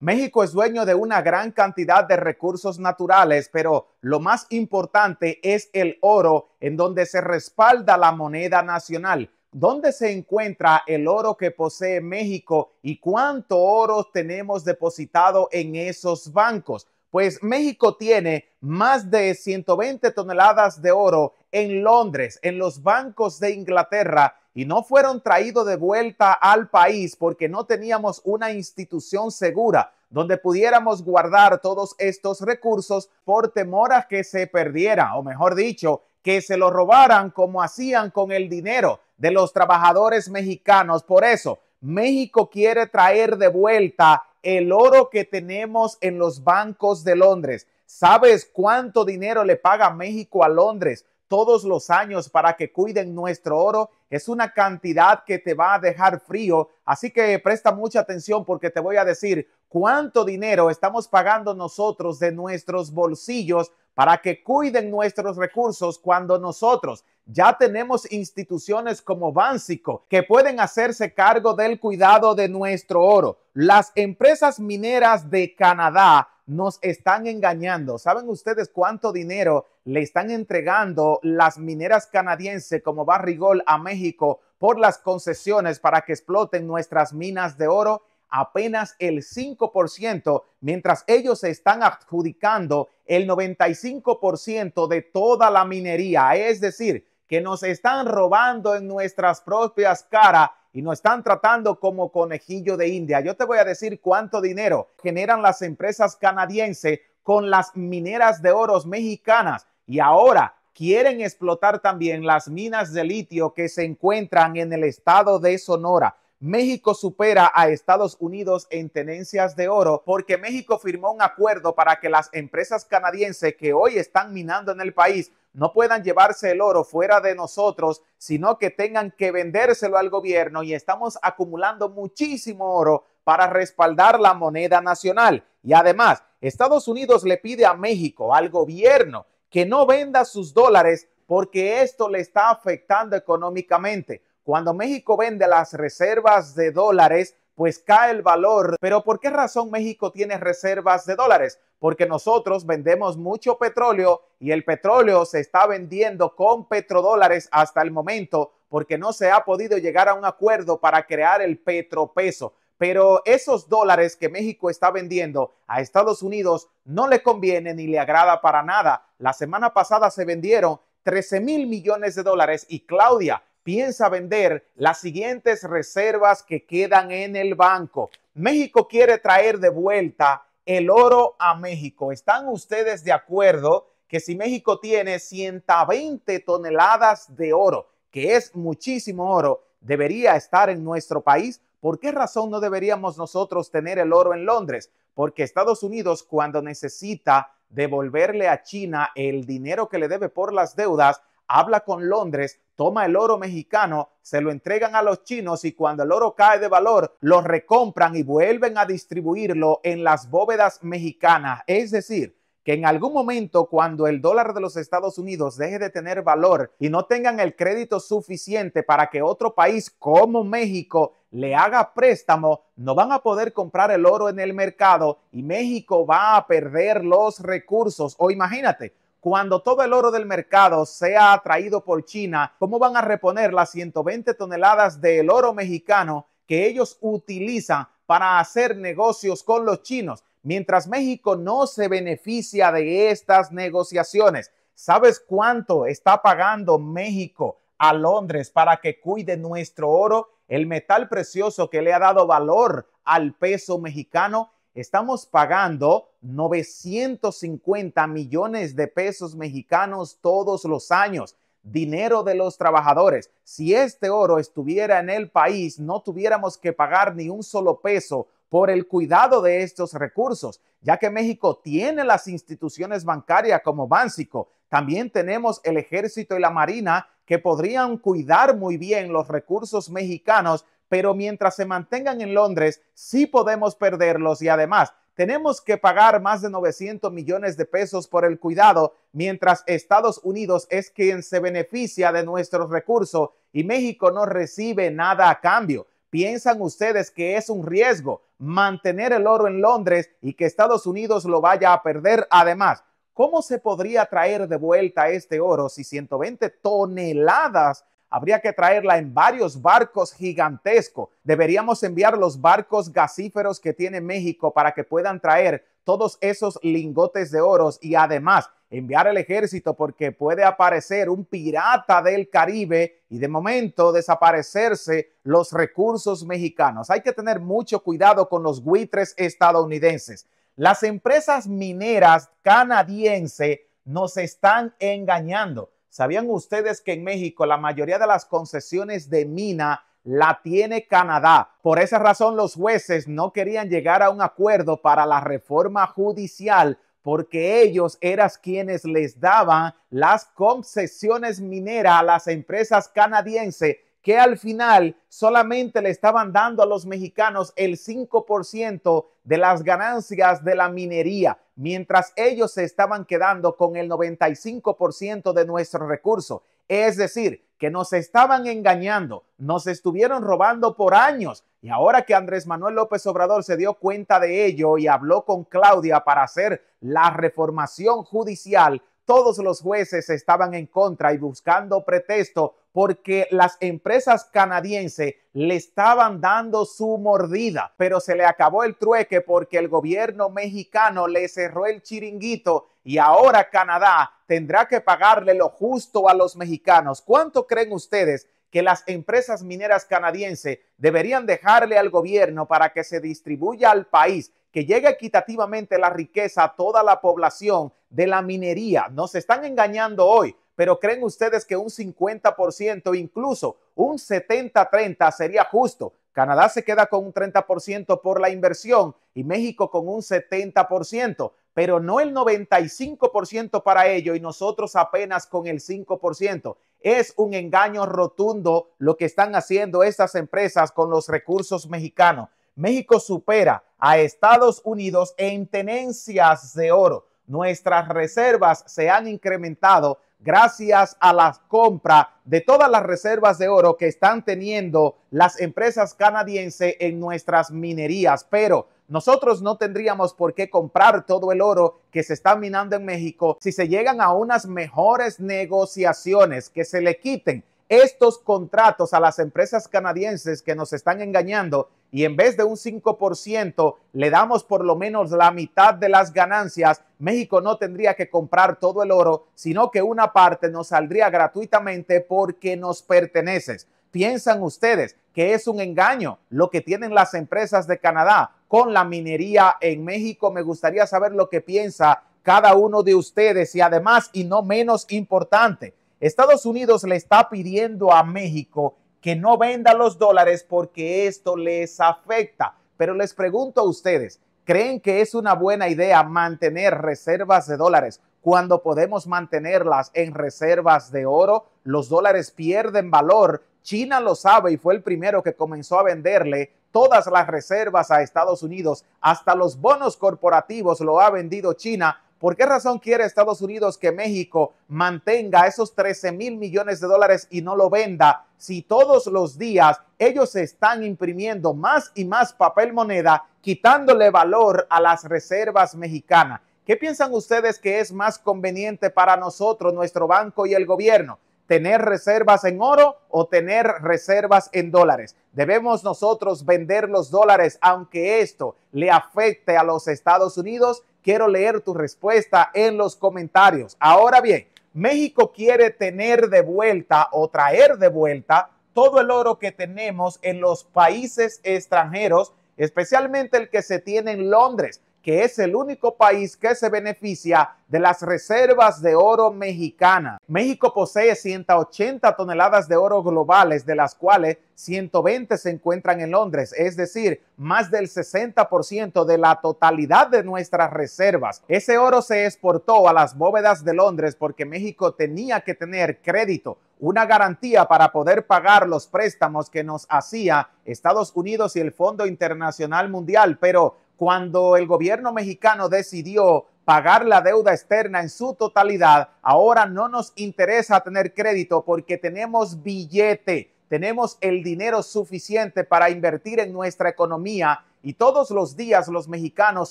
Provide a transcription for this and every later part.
México es dueño de una gran cantidad de recursos naturales, pero lo más importante es el oro, en donde se respalda la moneda nacional. ¿Dónde se encuentra el oro que posee México y cuánto oro tenemos depositado en esos bancos? Pues México tiene más de 120 toneladas de oro en Londres, en los bancos de Inglaterra, y no fueron traídos de vuelta al país porque no teníamos una institución segura donde pudiéramos guardar todos estos recursos por temor a que se perdiera, o mejor dicho, que se lo robaran como hacían con el dinero de los trabajadores mexicanos. Por eso, México quiere traer de vuelta el oro que tenemos en los bancos de Londres. ¿Sabes cuánto dinero le paga México a Londres todos los años para que cuiden nuestro oro. Es una cantidad que te va a dejar frío, así que presta mucha atención porque te voy a decir cuánto dinero estamos pagando nosotros de nuestros bolsillos para que cuiden nuestros recursos cuando nosotros ya tenemos instituciones como Bánsico que pueden hacerse cargo del cuidado de nuestro oro. Las empresas mineras de Canadá nos están engañando. ¿Saben ustedes cuánto dinero le están entregando las mineras canadienses como Barrigol a México por las concesiones para que exploten nuestras minas de oro? apenas el 5%, mientras ellos se están adjudicando el 95% de toda la minería. Es decir, que nos están robando en nuestras propias caras y nos están tratando como conejillo de India. Yo te voy a decir cuánto dinero generan las empresas canadienses con las mineras de oros mexicanas y ahora quieren explotar también las minas de litio que se encuentran en el estado de Sonora. México supera a Estados Unidos en tenencias de oro porque México firmó un acuerdo para que las empresas canadienses que hoy están minando en el país no puedan llevarse el oro fuera de nosotros, sino que tengan que vendérselo al gobierno y estamos acumulando muchísimo oro para respaldar la moneda nacional. Y además, Estados Unidos le pide a México, al gobierno, que no venda sus dólares porque esto le está afectando económicamente. Cuando México vende las reservas de dólares, pues cae el valor. Pero ¿por qué razón México tiene reservas de dólares? Porque nosotros vendemos mucho petróleo y el petróleo se está vendiendo con petrodólares hasta el momento porque no se ha podido llegar a un acuerdo para crear el petropeso. Pero esos dólares que México está vendiendo a Estados Unidos no le conviene ni le agrada para nada. La semana pasada se vendieron 13 mil millones de dólares y Claudia, piensa vender las siguientes reservas que quedan en el banco. México quiere traer de vuelta el oro a México. ¿Están ustedes de acuerdo que si México tiene 120 toneladas de oro, que es muchísimo oro, debería estar en nuestro país? ¿Por qué razón no deberíamos nosotros tener el oro en Londres? Porque Estados Unidos cuando necesita devolverle a China el dinero que le debe por las deudas, habla con Londres toma el oro mexicano, se lo entregan a los chinos y cuando el oro cae de valor, lo recompran y vuelven a distribuirlo en las bóvedas mexicanas. Es decir, que en algún momento cuando el dólar de los Estados Unidos deje de tener valor y no tengan el crédito suficiente para que otro país como México le haga préstamo, no van a poder comprar el oro en el mercado y México va a perder los recursos. O imagínate, cuando todo el oro del mercado sea atraído por China, ¿cómo van a reponer las 120 toneladas del oro mexicano que ellos utilizan para hacer negocios con los chinos? Mientras México no se beneficia de estas negociaciones, ¿sabes cuánto está pagando México a Londres para que cuide nuestro oro, el metal precioso que le ha dado valor al peso mexicano? estamos pagando 950 millones de pesos mexicanos todos los años, dinero de los trabajadores. Si este oro estuviera en el país, no tuviéramos que pagar ni un solo peso por el cuidado de estos recursos, ya que México tiene las instituciones bancarias como Bánsico, también tenemos el ejército y la marina que podrían cuidar muy bien los recursos mexicanos pero mientras se mantengan en Londres, sí podemos perderlos y además tenemos que pagar más de 900 millones de pesos por el cuidado, mientras Estados Unidos es quien se beneficia de nuestros recursos y México no recibe nada a cambio. ¿Piensan ustedes que es un riesgo mantener el oro en Londres y que Estados Unidos lo vaya a perder? Además, ¿cómo se podría traer de vuelta este oro si 120 toneladas habría que traerla en varios barcos gigantescos. Deberíamos enviar los barcos gasíferos que tiene México para que puedan traer todos esos lingotes de oro y además enviar el ejército porque puede aparecer un pirata del Caribe y de momento desaparecerse los recursos mexicanos. Hay que tener mucho cuidado con los buitres estadounidenses. Las empresas mineras canadienses nos están engañando. ¿Sabían ustedes que en México la mayoría de las concesiones de mina la tiene Canadá? Por esa razón los jueces no querían llegar a un acuerdo para la reforma judicial porque ellos eran quienes les daban las concesiones mineras a las empresas canadienses que al final solamente le estaban dando a los mexicanos el 5% de las ganancias de la minería, mientras ellos se estaban quedando con el 95% de nuestro recurso. Es decir, que nos estaban engañando, nos estuvieron robando por años. Y ahora que Andrés Manuel López Obrador se dio cuenta de ello y habló con Claudia para hacer la reformación judicial, todos los jueces estaban en contra y buscando pretexto porque las empresas canadienses le estaban dando su mordida, pero se le acabó el trueque porque el gobierno mexicano le cerró el chiringuito y ahora Canadá tendrá que pagarle lo justo a los mexicanos. ¿Cuánto creen ustedes que las empresas mineras canadienses deberían dejarle al gobierno para que se distribuya al país, que llegue equitativamente la riqueza a toda la población de la minería? Nos están engañando hoy pero ¿creen ustedes que un 50%, incluso un 70-30 sería justo? Canadá se queda con un 30% por la inversión y México con un 70%, pero no el 95% para ello y nosotros apenas con el 5%. Es un engaño rotundo lo que están haciendo estas empresas con los recursos mexicanos. México supera a Estados Unidos en tenencias de oro. Nuestras reservas se han incrementado gracias a la compra de todas las reservas de oro que están teniendo las empresas canadienses en nuestras minerías. Pero nosotros no tendríamos por qué comprar todo el oro que se está minando en México si se llegan a unas mejores negociaciones que se le quiten estos contratos a las empresas canadienses que nos están engañando y en vez de un 5% le damos por lo menos la mitad de las ganancias, México no tendría que comprar todo el oro, sino que una parte nos saldría gratuitamente porque nos pertenece. ¿Piensan ustedes que es un engaño lo que tienen las empresas de Canadá con la minería en México? Me gustaría saber lo que piensa cada uno de ustedes y además, y no menos importante, Estados Unidos le está pidiendo a México que no venda los dólares porque esto les afecta. Pero les pregunto a ustedes, ¿creen que es una buena idea mantener reservas de dólares cuando podemos mantenerlas en reservas de oro? Los dólares pierden valor. China lo sabe y fue el primero que comenzó a venderle todas las reservas a Estados Unidos. Hasta los bonos corporativos lo ha vendido China ¿Por qué razón quiere Estados Unidos que México mantenga esos 13 mil millones de dólares y no lo venda si todos los días ellos están imprimiendo más y más papel moneda, quitándole valor a las reservas mexicanas? ¿Qué piensan ustedes que es más conveniente para nosotros, nuestro banco y el gobierno? tener reservas en oro o tener reservas en dólares. Debemos nosotros vender los dólares, aunque esto le afecte a los Estados Unidos. Quiero leer tu respuesta en los comentarios. Ahora bien, México quiere tener de vuelta o traer de vuelta todo el oro que tenemos en los países extranjeros, especialmente el que se tiene en Londres que es el único país que se beneficia de las reservas de oro mexicana. México posee 180 toneladas de oro globales, de las cuales 120 se encuentran en Londres, es decir, más del 60% de la totalidad de nuestras reservas. Ese oro se exportó a las bóvedas de Londres porque México tenía que tener crédito una garantía para poder pagar los préstamos que nos hacía Estados Unidos y el Fondo Internacional Mundial, pero cuando el gobierno mexicano decidió pagar la deuda externa en su totalidad, ahora no nos interesa tener crédito porque tenemos billete, tenemos el dinero suficiente para invertir en nuestra economía y todos los días los mexicanos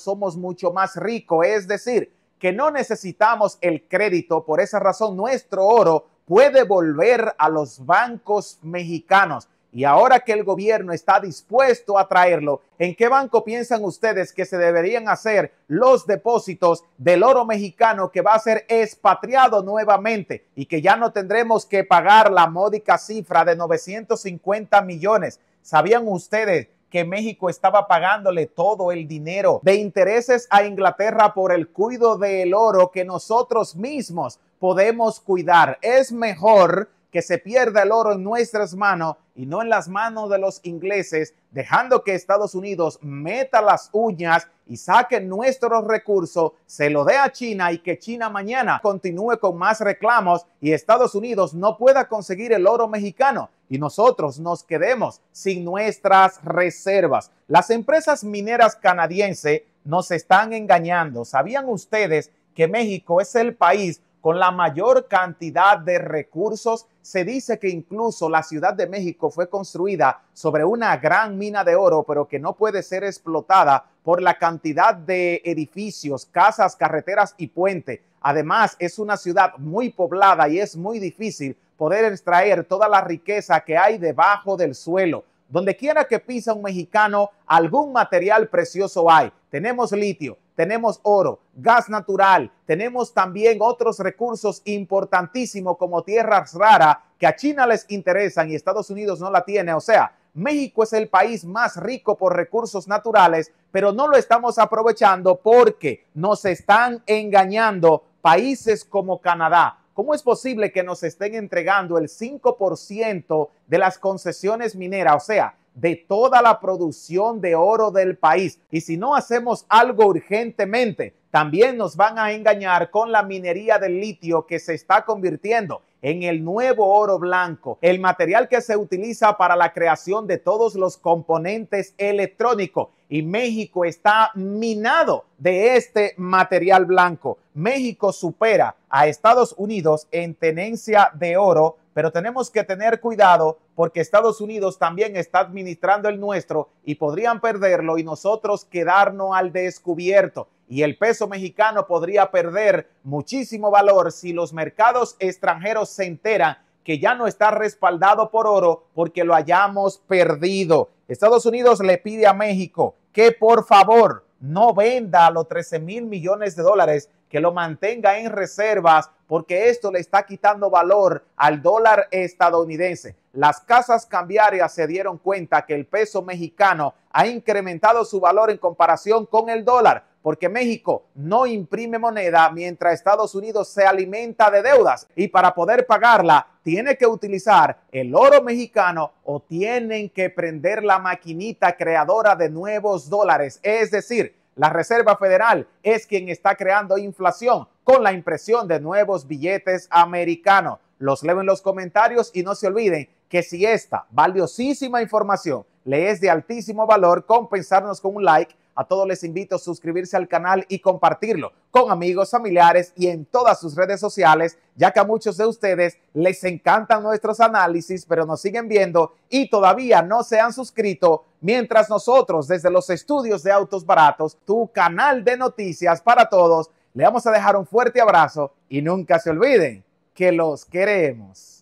somos mucho más ricos, es decir, que no necesitamos el crédito, por esa razón nuestro oro puede volver a los bancos mexicanos y ahora que el gobierno está dispuesto a traerlo, ¿en qué banco piensan ustedes que se deberían hacer los depósitos del oro mexicano que va a ser expatriado nuevamente y que ya no tendremos que pagar la módica cifra de 950 millones? ¿Sabían ustedes que México estaba pagándole todo el dinero de intereses a Inglaterra por el cuidado del oro que nosotros mismos podemos cuidar? Es mejor que se pierda el oro en nuestras manos y no en las manos de los ingleses, dejando que Estados Unidos meta las uñas y saque nuestros recursos, se lo dé a China y que China mañana continúe con más reclamos y Estados Unidos no pueda conseguir el oro mexicano y nosotros nos quedemos sin nuestras reservas. Las empresas mineras canadienses nos están engañando. ¿Sabían ustedes que México es el país con la mayor cantidad de recursos. Se dice que incluso la Ciudad de México fue construida sobre una gran mina de oro, pero que no puede ser explotada por la cantidad de edificios, casas, carreteras y puente Además, es una ciudad muy poblada y es muy difícil poder extraer toda la riqueza que hay debajo del suelo. Donde quiera que pisa un mexicano, algún material precioso hay. Tenemos litio, tenemos oro, gas natural, tenemos también otros recursos importantísimos como tierras raras que a China les interesan y Estados Unidos no la tiene. O sea, México es el país más rico por recursos naturales, pero no lo estamos aprovechando porque nos están engañando países como Canadá. ¿Cómo es posible que nos estén entregando el 5% de las concesiones mineras? O sea, de toda la producción de oro del país. Y si no hacemos algo urgentemente, también nos van a engañar con la minería del litio que se está convirtiendo en el nuevo oro blanco, el material que se utiliza para la creación de todos los componentes electrónicos. Y México está minado de este material blanco. México supera a Estados Unidos en tenencia de oro pero tenemos que tener cuidado porque Estados Unidos también está administrando el nuestro y podrían perderlo y nosotros quedarnos al descubierto. Y el peso mexicano podría perder muchísimo valor si los mercados extranjeros se enteran que ya no está respaldado por oro porque lo hayamos perdido. Estados Unidos le pide a México que por favor no venda los 13 mil millones de dólares, que lo mantenga en reservas, porque esto le está quitando valor al dólar estadounidense. Las casas cambiarias se dieron cuenta que el peso mexicano ha incrementado su valor en comparación con el dólar porque México no imprime moneda mientras Estados Unidos se alimenta de deudas y para poder pagarla tiene que utilizar el oro mexicano o tienen que prender la maquinita creadora de nuevos dólares. Es decir, la Reserva Federal es quien está creando inflación con la impresión de nuevos billetes americanos. Los leo en los comentarios y no se olviden que si esta valiosísima información le es de altísimo valor compensarnos con un like. A todos les invito a suscribirse al canal y compartirlo con amigos, familiares y en todas sus redes sociales, ya que a muchos de ustedes les encantan nuestros análisis, pero nos siguen viendo y todavía no se han suscrito, mientras nosotros desde los estudios de Autos Baratos, tu canal de noticias para todos, le vamos a dejar un fuerte abrazo y nunca se olviden que los queremos.